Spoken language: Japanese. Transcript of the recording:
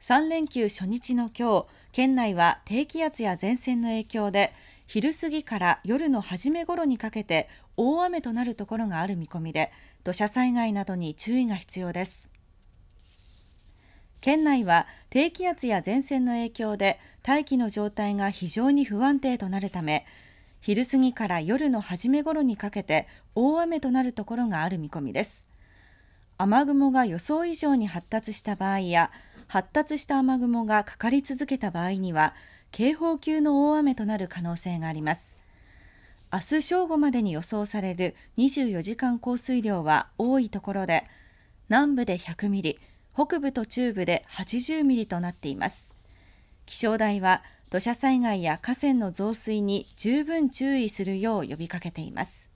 3連休初日の今日県内は低気圧や前線の影響で昼過ぎから夜の初め頃にかけて大雨となるところがある見込みで土砂災害などに注意が必要です県内は低気圧や前線の影響で大気の状態が非常に不安定となるため昼過ぎから夜の初め頃にかけて大雨となるところがある見込みです雨雲が予想以上に発達した場合や発達した雨雲がかかり続けた場合には警報級の大雨となる可能性があります明日正午までに予想される24時間降水量は多いところで南部で100ミリ北部と中部で80ミリとなっています気象台は土砂災害や河川の増水に十分注意するよう呼びかけています